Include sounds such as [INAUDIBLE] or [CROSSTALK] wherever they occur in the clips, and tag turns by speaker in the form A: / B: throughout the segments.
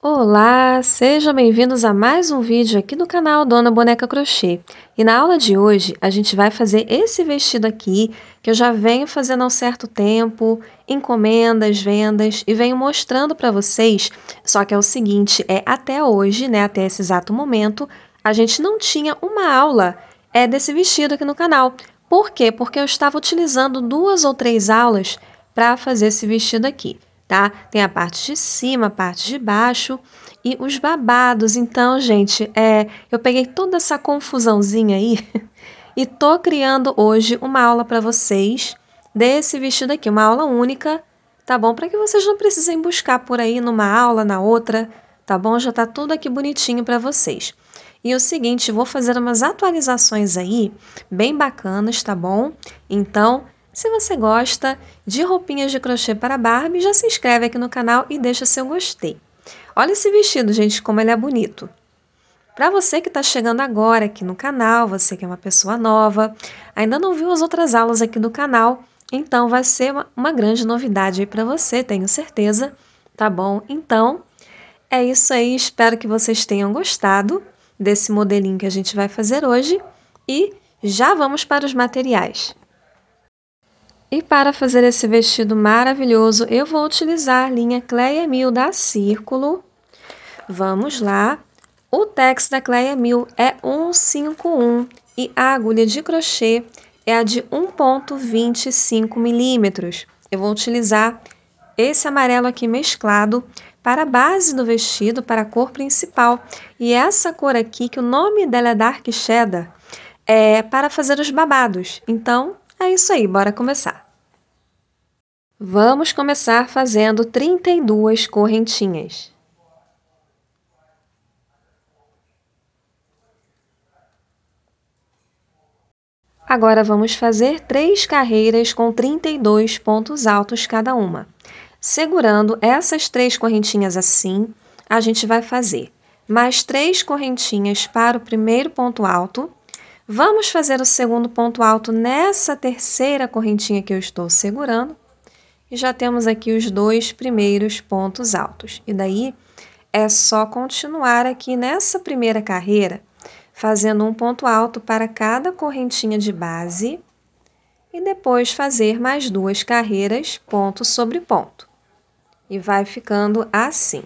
A: Olá, sejam bem-vindos a mais um vídeo aqui no canal Dona Boneca Crochê. E na aula de hoje a gente vai fazer esse vestido aqui, que eu já venho fazendo há um certo tempo, encomendas, vendas, e venho mostrando para vocês, só que é o seguinte, é até hoje, né, até esse exato momento, a gente não tinha uma aula é, desse vestido aqui no canal. Por quê? Porque eu estava utilizando duas ou três aulas para fazer esse vestido aqui tá? Tem a parte de cima, a parte de baixo e os babados. Então, gente, é, eu peguei toda essa confusãozinha aí [LAUGHS] e tô criando hoje uma aula para vocês desse vestido aqui, uma aula única, tá bom? Para que vocês não precisem buscar por aí numa aula, na outra, tá bom? Já tá tudo aqui bonitinho para vocês. E o seguinte, vou fazer umas atualizações aí, bem bacanas, tá bom? Então, se você gosta de roupinhas de crochê para Barbie, já se inscreve aqui no canal e deixa seu gostei. Olha esse vestido, gente, como ele é bonito. Para você que está chegando agora aqui no canal, você que é uma pessoa nova, ainda não viu as outras aulas aqui do canal, então vai ser uma, uma grande novidade aí para você, tenho certeza, tá bom? Então, é isso aí, espero que vocês tenham gostado desse modelinho que a gente vai fazer hoje e já vamos para os materiais. E para fazer esse vestido maravilhoso, eu vou utilizar a linha Cleia Mil da Círculo. Vamos lá. O tex da Cleia Mil é 151 e a agulha de crochê é a de 1.25 milímetros. Eu vou utilizar esse amarelo aqui mesclado para a base do vestido, para a cor principal. E essa cor aqui, que o nome dela é Dark Cheddar, é para fazer os babados. Então, é isso aí, bora começar! Vamos começar fazendo 32 correntinhas. Agora vamos fazer três carreiras com 32 pontos altos cada uma. Segurando essas três correntinhas assim, a gente vai fazer mais três correntinhas para o primeiro ponto alto, Vamos fazer o segundo ponto alto nessa terceira correntinha que eu estou segurando. E já temos aqui os dois primeiros pontos altos. E daí, é só continuar aqui nessa primeira carreira, fazendo um ponto alto para cada correntinha de base. E depois fazer mais duas carreiras ponto sobre ponto. E vai ficando assim.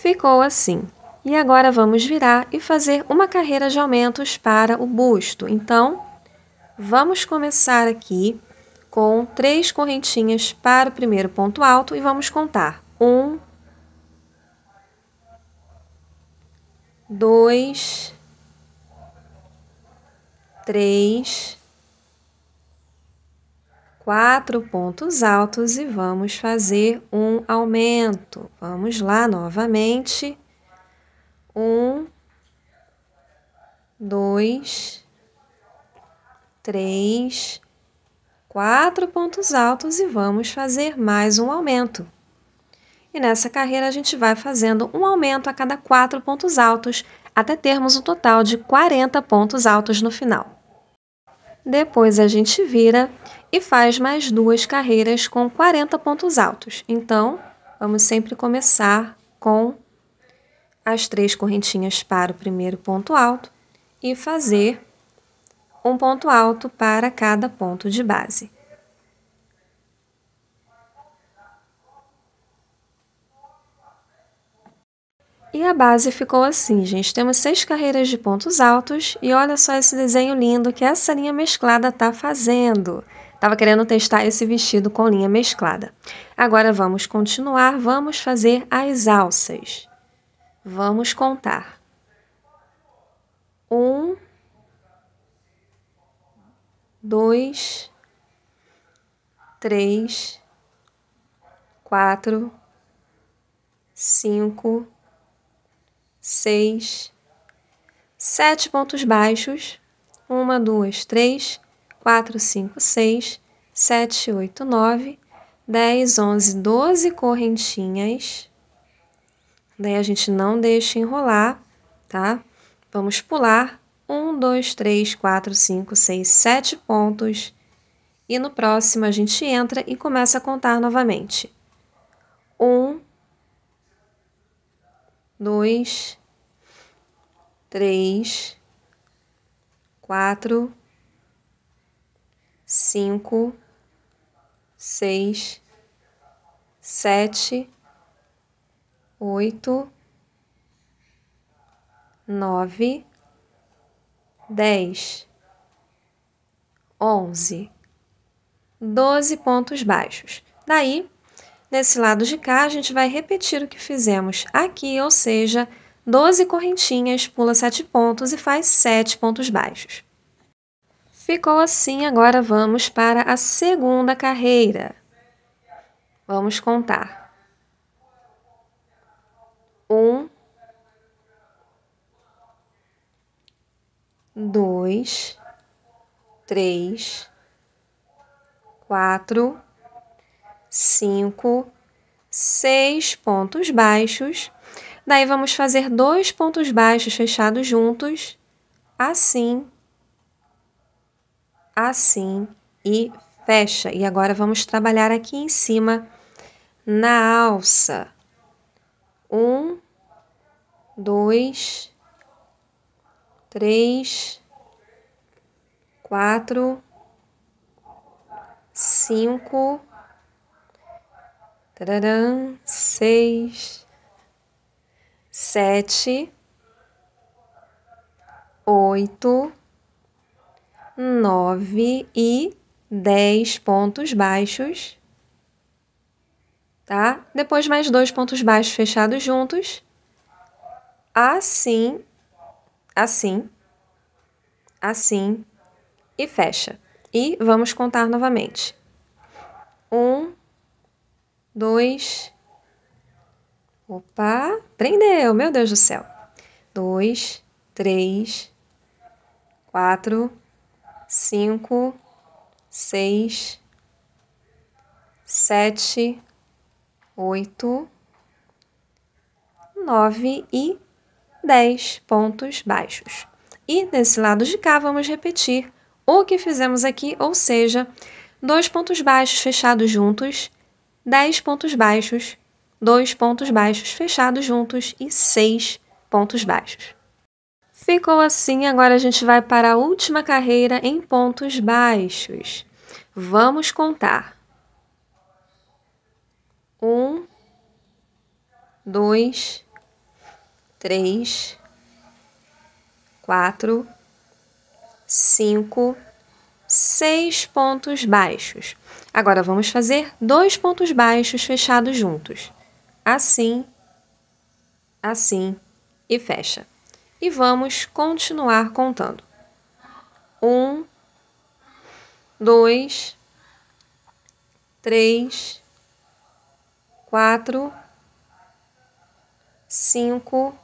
A: Ficou assim. E agora vamos virar e fazer uma carreira de aumentos para o busto. Então, vamos começar aqui com três correntinhas para o primeiro ponto alto e vamos contar. Um, dois, três, quatro pontos altos e vamos fazer um aumento. Vamos lá novamente. Um, dois, três, quatro pontos altos e vamos fazer mais um aumento. E nessa carreira a gente vai fazendo um aumento a cada quatro pontos altos até termos um total de 40 pontos altos no final. Depois a gente vira e faz mais duas carreiras com 40 pontos altos. Então, vamos sempre começar com as três correntinhas para o primeiro ponto alto e fazer um ponto alto para cada ponto de base. E a base ficou assim, gente. Temos seis carreiras de pontos altos e olha só esse desenho lindo que essa linha mesclada está fazendo. Estava querendo testar esse vestido com linha mesclada. Agora vamos continuar, vamos fazer as alças. Vamos contar. Um, dois, três, quatro, cinco, seis, sete pontos baixos. Uma, duas, três, 4, 5, 6, 7, 8, 9, 10, 11, 12 correntinhas. Daí a gente não deixa enrolar, tá? Vamos pular 1, 2, 3, 4, 5, 6, 7 pontos. E no próximo a gente entra e começa a contar novamente. 1, 2, 3, 4, cinco, seis, sete, oito, nove, dez, onze, doze pontos baixos. Daí, nesse lado de cá, a gente vai repetir o que fizemos aqui, ou seja, doze correntinhas, pula sete pontos e faz sete pontos baixos. Ficou assim, agora vamos para a segunda carreira. Vamos contar. Um, dois, três, quatro, cinco, seis pontos baixos. Daí vamos fazer dois pontos baixos fechados juntos, assim assim e fecha. E agora vamos trabalhar aqui em cima na alça. Um, dois, três, quatro, cinco, tararam, seis, sete, oito, 9 e 10 pontos baixos, tá? Depois mais dois pontos baixos fechados juntos. Assim, assim, assim e fecha. E vamos contar novamente. Um, dois, opa, prendeu, meu Deus do céu. Dois, três, quatro, cinco, seis, sete, oito, nove e dez pontos baixos. E desse lado de cá, vamos repetir o que fizemos aqui, ou seja, dois pontos baixos fechados juntos, dez pontos baixos, dois pontos baixos fechados juntos e seis pontos baixos. Ficou assim, agora a gente vai para a última carreira em pontos baixos. Vamos contar. Um, dois, três, quatro, cinco, seis pontos baixos. Agora vamos fazer dois pontos baixos fechados juntos. Assim, assim e fecha e vamos continuar contando. Um, dois, três, quatro, cinco,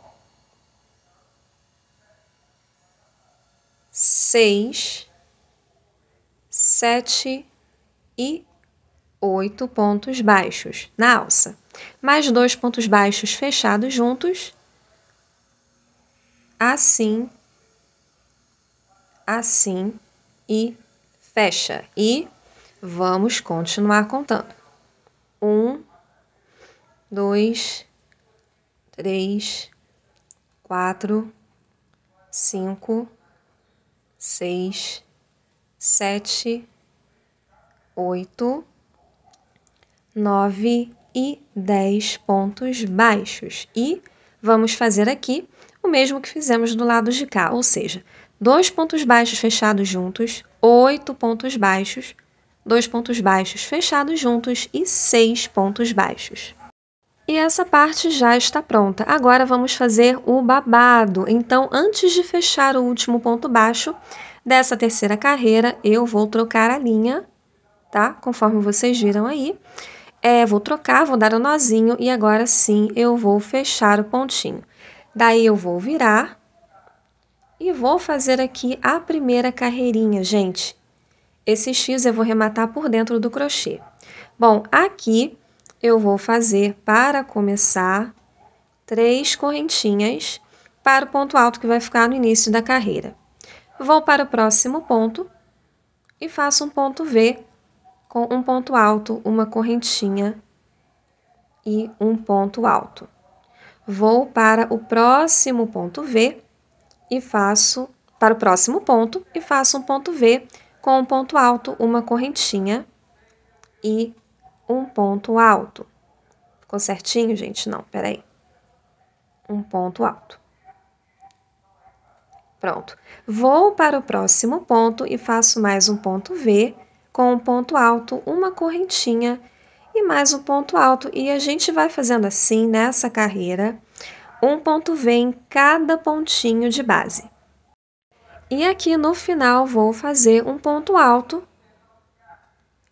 A: seis, sete e oito pontos baixos na alça, mais dois pontos baixos fechados juntos assim, assim e fecha. E vamos continuar contando. Um, dois, três, quatro, cinco, seis, sete, oito, nove e dez pontos baixos. E vamos fazer aqui o mesmo que fizemos do lado de cá, ou seja, dois pontos baixos fechados juntos, oito pontos baixos, dois pontos baixos fechados juntos e seis pontos baixos. E essa parte já está pronta. Agora vamos fazer o babado. Então, antes de fechar o último ponto baixo dessa terceira carreira, eu vou trocar a linha, tá? Conforme vocês viram aí. É, vou trocar, vou dar o um nozinho e agora sim eu vou fechar o pontinho. Daí eu vou virar e vou fazer aqui a primeira carreirinha, gente. Esse X eu vou rematar por dentro do crochê. Bom, aqui eu vou fazer, para começar, três correntinhas para o ponto alto que vai ficar no início da carreira. Vou para o próximo ponto e faço um ponto V com um ponto alto, uma correntinha e um ponto alto vou para o próximo ponto V e faço para o próximo ponto e faço um ponto V com um ponto alto, uma correntinha e um ponto alto. Ficou certinho, gente? Não, peraí. Um ponto alto. Pronto. Vou para o próximo ponto e faço mais um ponto V com um ponto alto, uma correntinha e e mais um ponto alto. E a gente vai fazendo assim nessa carreira. Um ponto V em cada pontinho de base. E aqui no final vou fazer um ponto alto.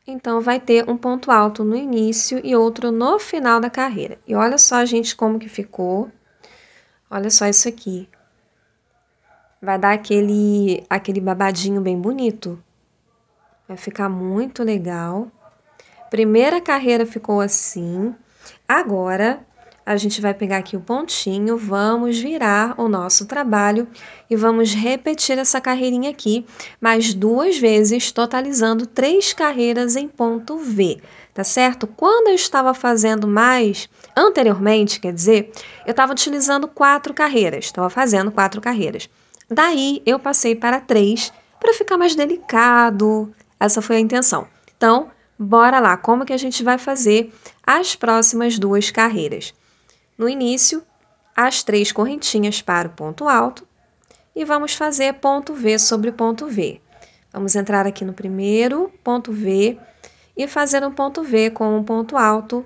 A: Então, vai ter um ponto alto no início e outro no final da carreira. E olha só, gente, como que ficou. Olha só isso aqui. Vai dar aquele, aquele babadinho bem bonito. Vai ficar muito legal. Primeira carreira ficou assim. Agora, a gente vai pegar aqui o pontinho, vamos virar o nosso trabalho e vamos repetir essa carreirinha aqui mais duas vezes, totalizando três carreiras em ponto V, tá certo? Quando eu estava fazendo mais anteriormente, quer dizer, eu estava utilizando quatro carreiras, estava fazendo quatro carreiras. Daí eu passei para três para ficar mais delicado, essa foi a intenção. Então, Bora lá, como que a gente vai fazer as próximas duas carreiras? No início, as três correntinhas para o ponto alto e vamos fazer ponto V sobre ponto V. Vamos entrar aqui no primeiro ponto V e fazer um ponto V com um ponto alto,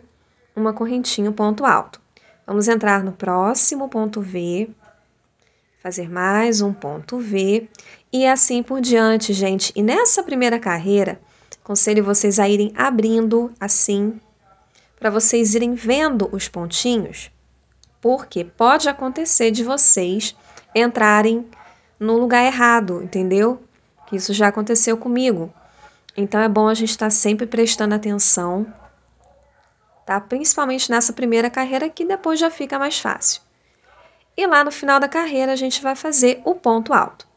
A: uma correntinha, um ponto alto. Vamos entrar no próximo ponto V, fazer mais um ponto V e assim por diante, gente. E nessa primeira carreira, Aconselho vocês a irem abrindo assim, para vocês irem vendo os pontinhos, porque pode acontecer de vocês entrarem no lugar errado, entendeu? Que isso já aconteceu comigo. Então é bom a gente estar tá sempre prestando atenção, tá? Principalmente nessa primeira carreira que depois já fica mais fácil. E lá no final da carreira a gente vai fazer o ponto alto.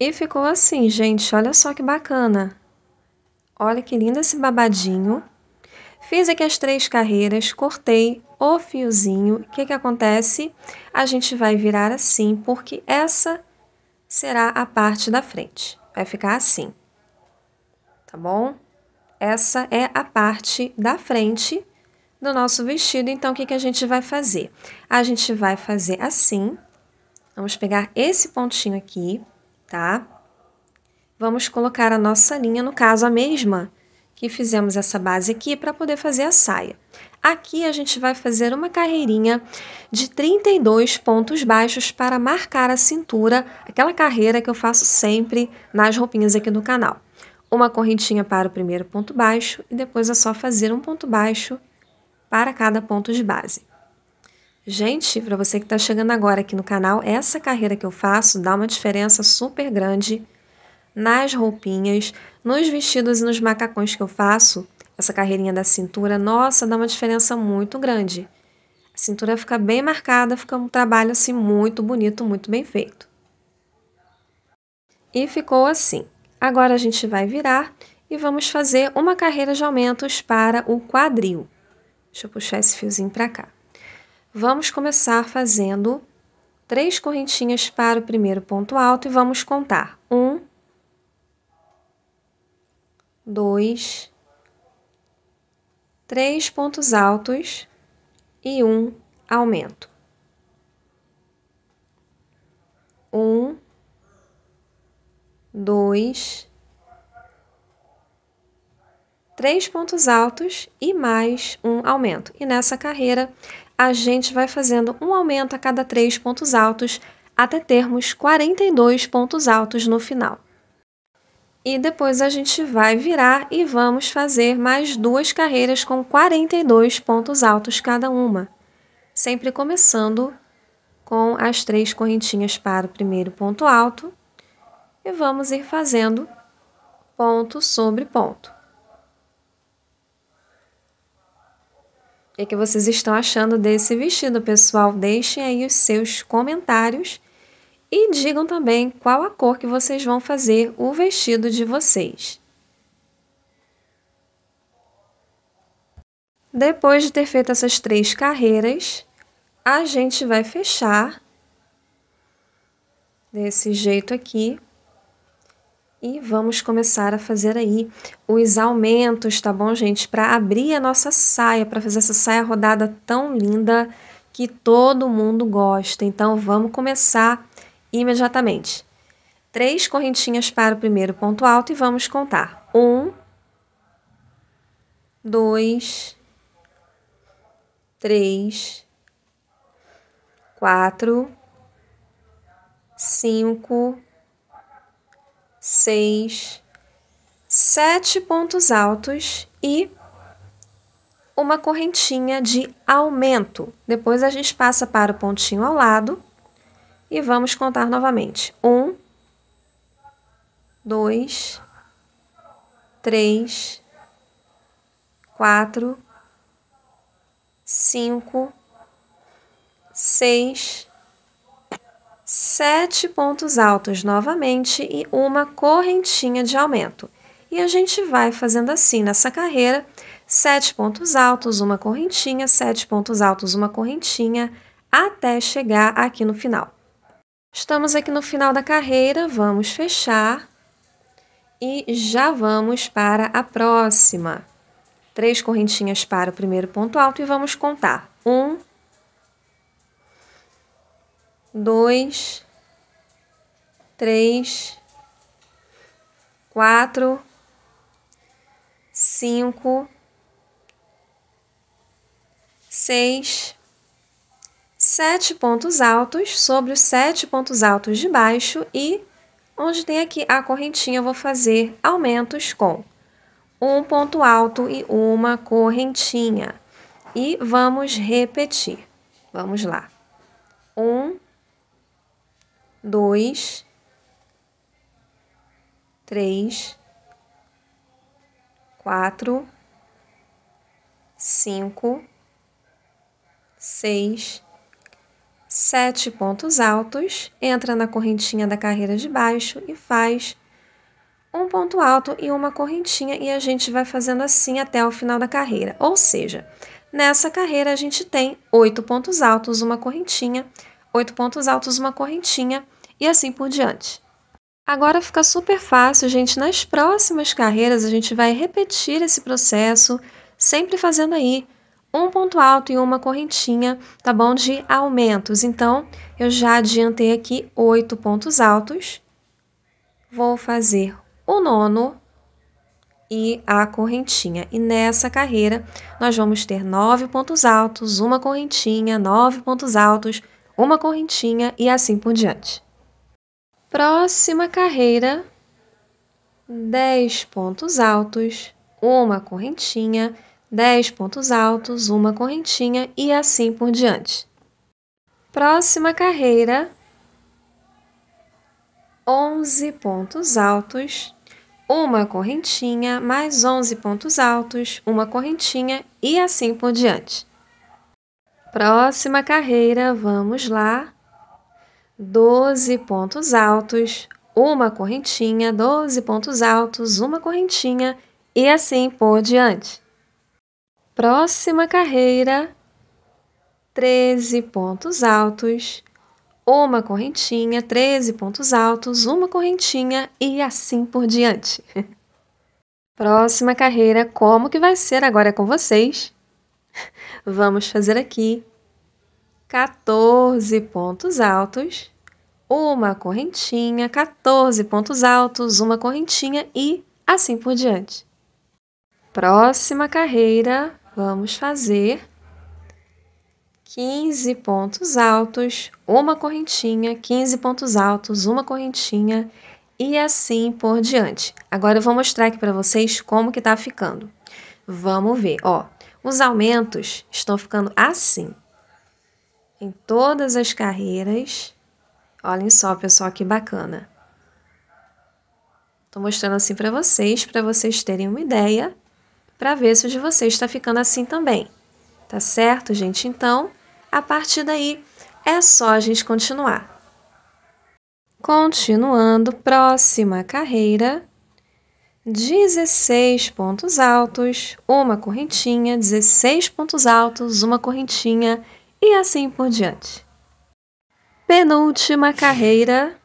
A: E ficou assim, gente, olha só que bacana. Olha que lindo esse babadinho. Fiz aqui as três carreiras, cortei o fiozinho. O que que acontece? A gente vai virar assim, porque essa será a parte da frente. Vai ficar assim, tá bom? Essa é a parte da frente do nosso vestido. Então, o que que a gente vai fazer? A gente vai fazer assim. Vamos pegar esse pontinho aqui tá? Vamos colocar a nossa linha, no caso a mesma que fizemos essa base aqui para poder fazer a saia. Aqui a gente vai fazer uma carreirinha de 32 pontos baixos para marcar a cintura, aquela carreira que eu faço sempre nas roupinhas aqui no canal. Uma correntinha para o primeiro ponto baixo e depois é só fazer um ponto baixo para cada ponto de base. Gente, para você que está chegando agora aqui no canal, essa carreira que eu faço dá uma diferença super grande nas roupinhas, nos vestidos e nos macacões que eu faço. Essa carreirinha da cintura, nossa, dá uma diferença muito grande. A cintura fica bem marcada, fica um trabalho assim muito bonito, muito bem feito. E ficou assim. Agora a gente vai virar e vamos fazer uma carreira de aumentos para o quadril. Deixa eu puxar esse fiozinho para cá. Vamos começar fazendo três correntinhas para o primeiro ponto alto e vamos contar. Um, dois, três pontos altos e um aumento. Um, dois, três pontos altos e mais um aumento. E nessa carreira a gente vai fazendo um aumento a cada três pontos altos até termos 42 pontos altos no final. E depois a gente vai virar e vamos fazer mais duas carreiras com 42 pontos altos cada uma, sempre começando com as três correntinhas para o primeiro ponto alto e vamos ir fazendo ponto sobre ponto. que, é que vocês estão achando desse vestido, pessoal? Deixem aí os seus comentários e digam também qual a cor que vocês vão fazer o vestido de vocês. Depois de ter feito essas três carreiras, a gente vai fechar desse jeito aqui e vamos começar a fazer aí os aumentos, tá bom, gente? Para abrir a nossa saia, para fazer essa saia rodada tão linda que todo mundo gosta. Então, vamos começar imediatamente. Três correntinhas para o primeiro ponto alto e vamos contar. Um, dois, três, quatro, cinco seis, sete pontos altos e uma correntinha de aumento. Depois a gente passa para o pontinho ao lado e vamos contar novamente. Um, dois, três, quatro, cinco, seis sete pontos altos novamente e uma correntinha de aumento. E a gente vai fazendo assim nessa carreira: sete pontos altos, uma correntinha, sete pontos altos, uma correntinha, até chegar aqui no final. Estamos aqui no final da carreira, vamos fechar e já vamos para a próxima. Três correntinhas para o primeiro ponto alto e vamos contar: um, dois, três, quatro, cinco, seis, sete pontos altos sobre os sete pontos altos de baixo e onde tem aqui a correntinha, eu vou fazer aumentos com um ponto alto e uma correntinha. E vamos repetir. Vamos lá. Um, dois, três, quatro, cinco, seis, sete pontos altos, entra na correntinha da carreira de baixo e faz um ponto alto e uma correntinha e a gente vai fazendo assim até o final da carreira. Ou seja, nessa carreira a gente tem oito pontos altos, uma correntinha, oito pontos altos, uma correntinha e assim por diante. Agora fica super fácil, gente. Nas próximas carreiras, a gente vai repetir esse processo, sempre fazendo aí um ponto alto e uma correntinha, tá bom? De aumentos. Então, eu já adiantei aqui oito pontos altos. Vou fazer o nono e a correntinha. E nessa carreira, nós vamos ter nove pontos altos, uma correntinha, nove pontos altos, uma correntinha e assim por diante. Próxima carreira, 10 pontos altos, uma correntinha, 10 pontos altos, uma correntinha e assim por diante. Próxima carreira, 11 pontos altos, uma correntinha, mais 11 pontos altos, uma correntinha e assim por diante. Próxima carreira, vamos lá. 12 pontos altos, uma correntinha, 12 pontos altos, uma correntinha e assim por diante. Próxima carreira, 13 pontos altos, uma correntinha, 13 pontos altos, uma correntinha e assim por diante. [LAUGHS] Próxima carreira, como que vai ser agora é com vocês? [LAUGHS] Vamos fazer aqui 14 pontos altos, uma correntinha, 14 pontos altos, uma correntinha e assim por diante. Próxima carreira, vamos fazer 15 pontos altos, uma correntinha, 15 pontos altos, uma correntinha e assim por diante. Agora eu vou mostrar aqui para vocês como que tá ficando. Vamos ver, ó. Os aumentos estão ficando assim em todas as carreiras. Olhem só, pessoal, que bacana. Estou mostrando assim para vocês, para vocês terem uma ideia, para ver se o de vocês está ficando assim também. Tá certo, gente? Então, a partir daí, é só a gente continuar. Continuando, próxima carreira. 16 pontos altos, uma correntinha, 16 pontos altos, uma correntinha e assim por diante. Penúltima carreira,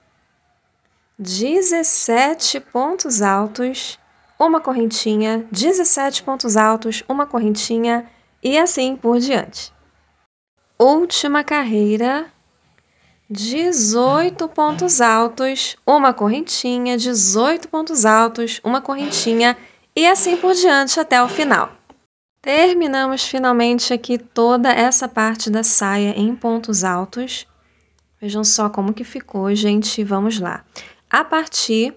A: 17 pontos altos, uma correntinha, 17 pontos altos, uma correntinha e assim por diante. Última carreira, 18 pontos altos, uma correntinha, 18 pontos altos, uma correntinha e assim por diante até o final. Terminamos finalmente aqui toda essa parte da saia em pontos altos. Vejam só como que ficou, gente. Vamos lá. A partir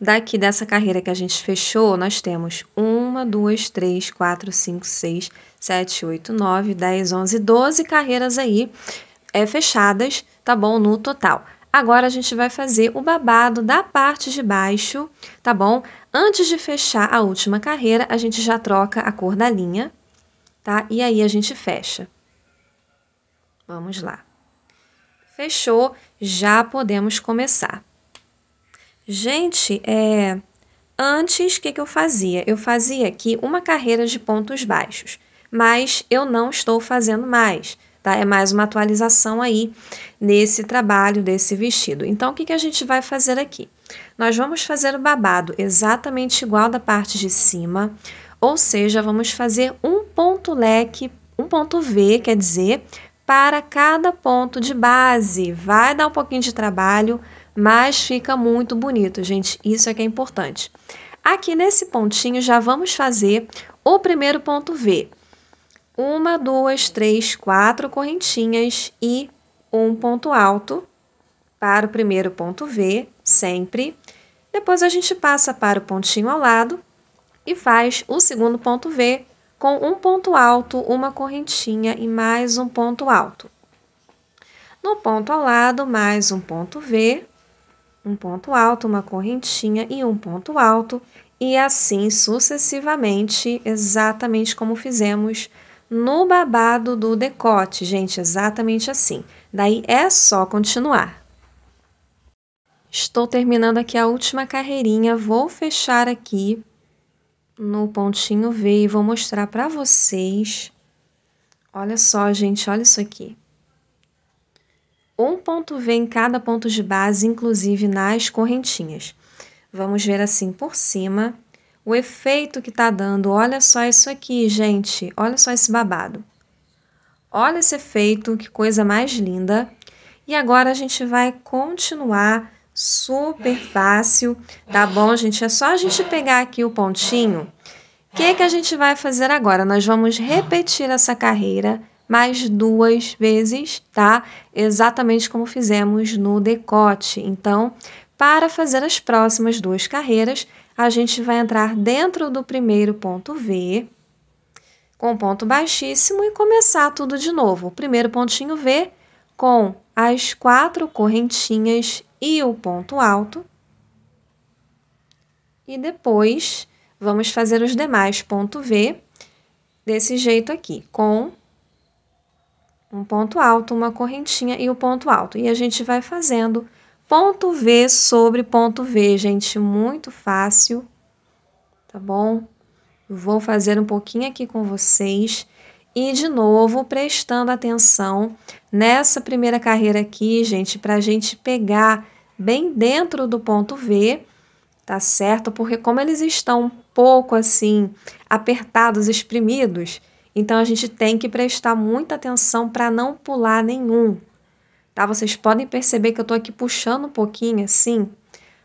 A: daqui dessa carreira que a gente fechou, nós temos 1, 2, 3, 4, 5, 6, 7, 8, 9, 10, 11, 12 carreiras aí é, fechadas, tá bom? No total. Agora a gente vai fazer o babado da parte de baixo, tá bom? Antes de fechar a última carreira, a gente já troca a cor da linha, tá? E aí a gente fecha. Vamos lá. Fechou, já podemos começar. Gente, é... antes, o que, que eu fazia? Eu fazia aqui uma carreira de pontos baixos, mas eu não estou fazendo mais, Tá? É mais uma atualização aí nesse trabalho, desse vestido. Então, o que, que a gente vai fazer aqui? Nós vamos fazer o babado exatamente igual da parte de cima, ou seja, vamos fazer um ponto leque, um ponto V, quer dizer, para cada ponto de base. Vai dar um pouquinho de trabalho, mas fica muito bonito, gente. Isso é que é importante. Aqui nesse pontinho já vamos fazer o primeiro ponto V uma, duas, três, quatro correntinhas e um ponto alto para o primeiro ponto V, sempre. Depois a gente passa para o pontinho ao lado e faz o segundo ponto V com um ponto alto, uma correntinha e mais um ponto alto. No ponto ao lado, mais um ponto V, um ponto alto, uma correntinha e um ponto alto, e assim sucessivamente, exatamente como fizemos no babado do decote, gente, exatamente assim. Daí é só continuar. Estou terminando aqui a última carreirinha, vou fechar aqui no pontinho V e vou mostrar para vocês. Olha só, gente, olha isso aqui. Um ponto V em cada ponto de base, inclusive nas correntinhas. Vamos ver assim por cima o efeito que tá dando. Olha só isso aqui, gente. Olha só esse babado. Olha esse efeito, que coisa mais linda. E agora a gente vai continuar super fácil, tá bom, gente? É só a gente pegar aqui o pontinho. O que, que a gente vai fazer agora? Nós vamos repetir essa carreira mais duas vezes, tá? Exatamente como fizemos no decote. Então, para fazer as próximas duas carreiras, a gente vai entrar dentro do primeiro ponto V, com ponto baixíssimo, e começar tudo de novo. O primeiro pontinho V com as quatro correntinhas e o ponto alto. E depois, vamos fazer os demais ponto V desse jeito aqui, com um ponto alto, uma correntinha e o um ponto alto. E a gente vai fazendo ponto V sobre ponto V, gente, muito fácil, tá bom? Vou fazer um pouquinho aqui com vocês e, de novo, prestando atenção nessa primeira carreira aqui, gente, para a gente pegar bem dentro do ponto V, tá certo? Porque como eles estão um pouco assim, apertados, exprimidos, então a gente tem que prestar muita atenção para não pular nenhum, tá? Vocês podem perceber que eu tô aqui puxando um pouquinho assim,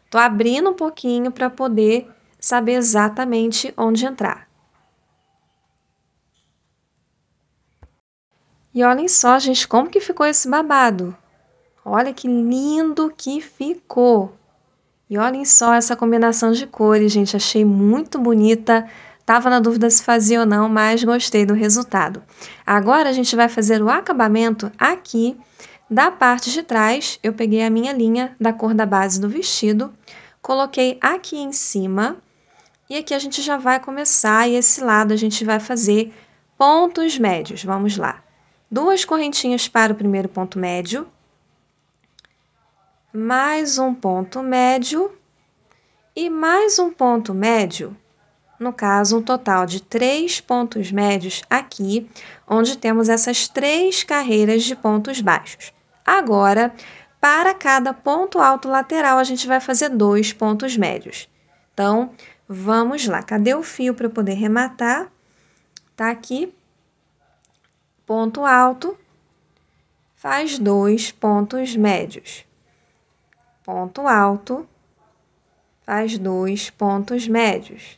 A: tô abrindo um pouquinho para poder saber exatamente onde entrar. E olhem só, gente, como que ficou esse babado. Olha que lindo que ficou. E olhem só essa combinação de cores, gente, achei muito bonita. Tava na dúvida se fazia ou não, mas gostei do resultado. Agora a gente vai fazer o acabamento aqui da parte de trás, eu peguei a minha linha da cor da base do vestido, coloquei aqui em cima e aqui a gente já vai começar e esse lado a gente vai fazer pontos médios. Vamos lá. Duas correntinhas para o primeiro ponto médio, mais um ponto médio e mais um ponto médio, no caso, um total de três pontos médios aqui, onde temos essas três carreiras de pontos baixos. Agora, para cada ponto alto lateral, a gente vai fazer dois pontos médios. Então, vamos lá. Cadê o fio para eu poder rematar? Tá aqui. Ponto alto, faz dois pontos médios. Ponto alto, faz dois pontos médios.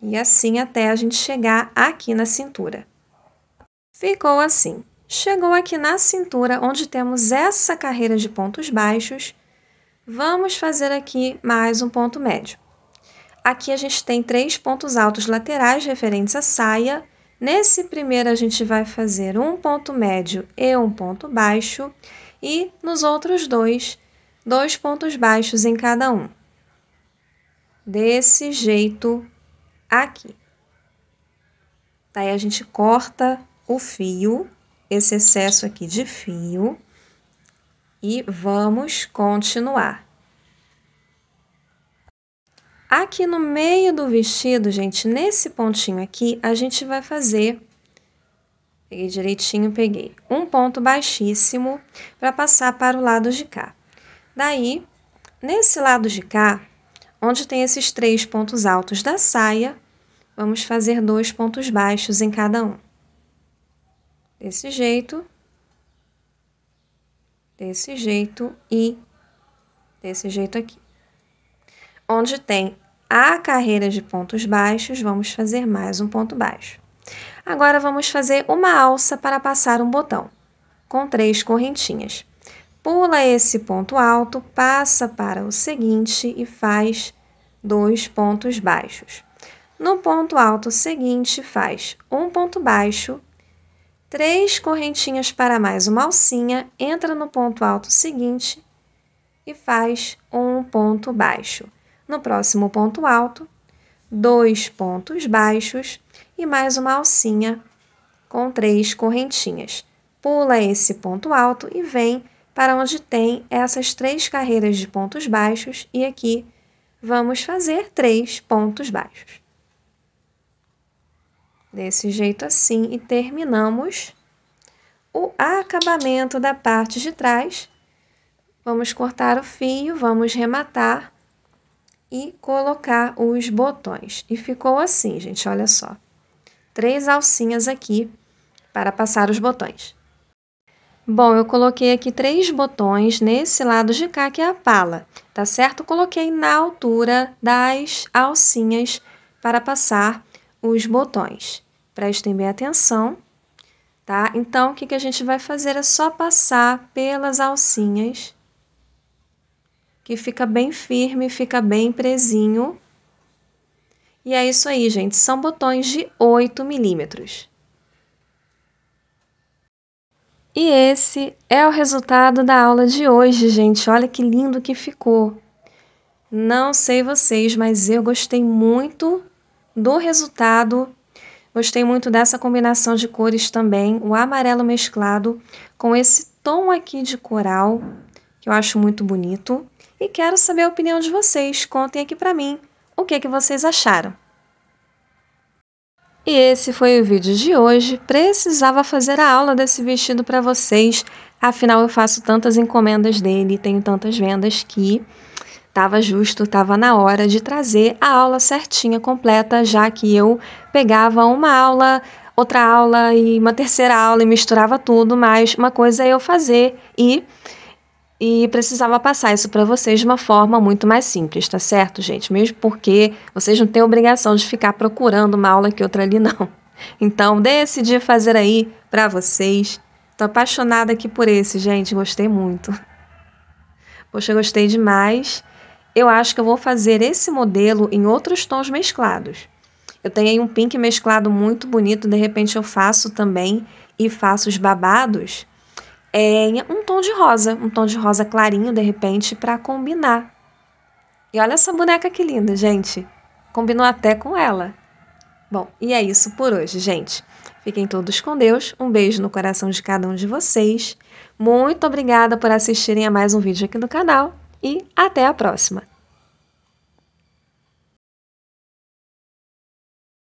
A: E assim até a gente chegar aqui na cintura. Ficou assim. Chegou aqui na cintura, onde temos essa carreira de pontos baixos, vamos fazer aqui mais um ponto médio. Aqui a gente tem três pontos altos laterais referentes à saia. Nesse primeiro a gente vai fazer um ponto médio e um ponto baixo. E nos outros dois, dois pontos baixos em cada um. Desse jeito aqui. Daí a gente corta o fio esse excesso aqui de fio e vamos continuar. Aqui no meio do vestido, gente, nesse pontinho aqui, a gente vai fazer... Peguei direitinho, peguei. Um ponto baixíssimo para passar para o lado de cá. Daí, nesse lado de cá, onde tem esses três pontos altos da saia, vamos fazer dois pontos baixos em cada um desse jeito, desse jeito e desse jeito aqui. Onde tem a carreira de pontos baixos, vamos fazer mais um ponto baixo. Agora vamos fazer uma alça para passar um botão, com três correntinhas. Pula esse ponto alto, passa para o seguinte e faz dois pontos baixos. No ponto alto seguinte, faz um ponto baixo três correntinhas para mais uma alcinha, entra no ponto alto seguinte e faz um ponto baixo. No próximo ponto alto, dois pontos baixos e mais uma alcinha com três correntinhas. Pula esse ponto alto e vem para onde tem essas três carreiras de pontos baixos e aqui vamos fazer três pontos baixos. Desse jeito assim e terminamos o acabamento da parte de trás. Vamos cortar o fio, vamos rematar e colocar os botões. E ficou assim, gente, olha só. Três alcinhas aqui para passar os botões. Bom, eu coloquei aqui três botões nesse lado de cá, que é a pala, tá certo? Coloquei na altura das alcinhas para passar os botões. Prestem bem atenção, tá? Então, o que, que a gente vai fazer é só passar pelas alcinhas, que fica bem firme, fica bem presinho. E é isso aí, gente. São botões de 8 milímetros. E esse é o resultado da aula de hoje, gente. Olha que lindo que ficou. Não sei vocês, mas eu gostei muito do resultado Gostei muito dessa combinação de cores também, o amarelo mesclado com esse tom aqui de coral, que eu acho muito bonito. E quero saber a opinião de vocês. Contem aqui para mim o que, que vocês acharam. E esse foi o vídeo de hoje. Precisava fazer a aula desse vestido para vocês. Afinal, eu faço tantas encomendas dele, tenho tantas vendas que Tava justo, tava na hora de trazer a aula certinha, completa, já que eu pegava uma aula, outra aula e uma terceira aula e misturava tudo, mas uma coisa é eu fazer e e precisava passar isso para vocês de uma forma muito mais simples, tá certo, gente? Mesmo porque vocês não têm obrigação de ficar procurando uma aula que outra ali [LAUGHS] não. Então, decidi fazer aí para vocês. Tô apaixonada aqui por esse, gente, gostei muito. Poxa, gostei demais eu acho que eu vou fazer esse modelo em outros tons mesclados. Eu tenho aí um pink mesclado muito bonito, de repente eu faço também e faço os babados é, em é, um tom de rosa, um tom de rosa clarinho, de repente, para combinar. E olha essa boneca que linda, gente. Combinou até com ela. Bom, e é isso por hoje, gente. Fiquem todos com Deus. Um beijo no coração de cada um de vocês. Muito obrigada por assistirem a mais um vídeo aqui no canal e até a próxima!